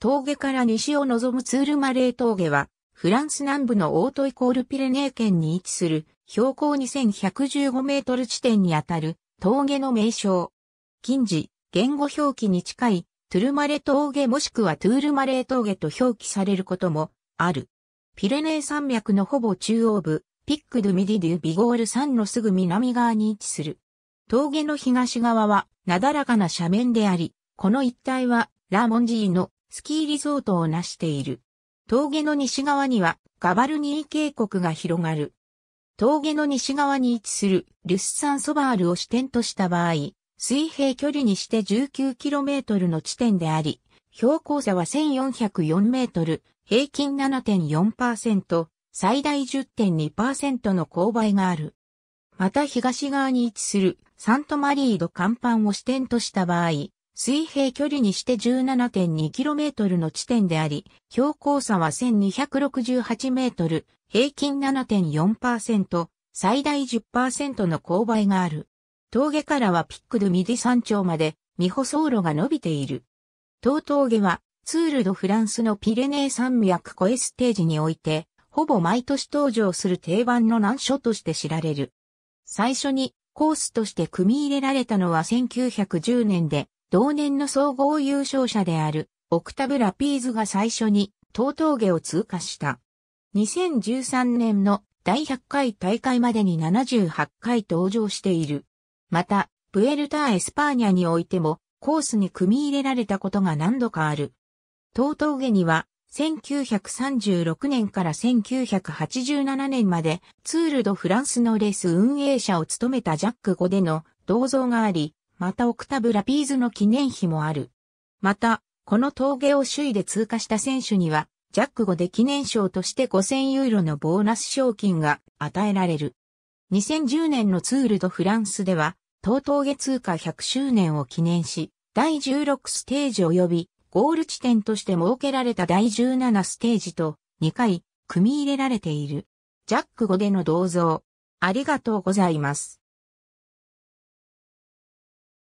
峠から西を望むツールマレー峠は、フランス南部のオートイコールピレネー県に位置する標高2115メートル地点にあたる峠の名称。近似、言語表記に近いトゥルマレ峠もしくはトゥールマレー峠と表記されることもある。ピレネー山脈のほぼ中央部、ピック・ドゥ・ミディ・デュ・ビゴール山のすぐ南側に位置する。峠の東側はなだらかな斜面であり、この一帯はラ・モンジーのスキーリゾートを成している。峠の西側にはガバルニー渓谷が広がる。峠の西側に位置するリュッサン・ソバールを支点とした場合、水平距離にして 19km の地点であり、標高差は 1404m、平均7.4%、最大10.2%の勾配がある。また東側に位置するサントマリードカンパンを支点とした場合、水平距離にして 17.2km の地点であり、標高差は 1268m、平均7.4%、最大10%の勾配がある。峠からはピックドミディ山頂まで、未舗走路が伸びている。東峠は、ツール・ド・フランスのピレネー山脈コエステージにおいて、ほぼ毎年登場する定番の難所として知られる。最初にコースとして組み入れられたのは1910年で、同年の総合優勝者であるオクタブ・ラピーズが最初に東峠を通過した。2013年の第100回大会までに78回登場している。また、プエルタ・エスパーニャにおいてもコースに組み入れられたことが何度かある。東峠には1936年から1987年までツール・ド・フランスのレース運営者を務めたジャック・ゴでの銅像があり、またオクタブ・ラピーズの記念碑もある。また、この峠を首位で通過した選手には、ジャック5で記念賞として5000ユーロのボーナス賞金が与えられる。2010年のツールドフランスでは、東峠通過100周年を記念し、第16ステージ及びゴール地点として設けられた第17ステージと2回組み入れられている。ジャック5での銅像。ありがとうございます。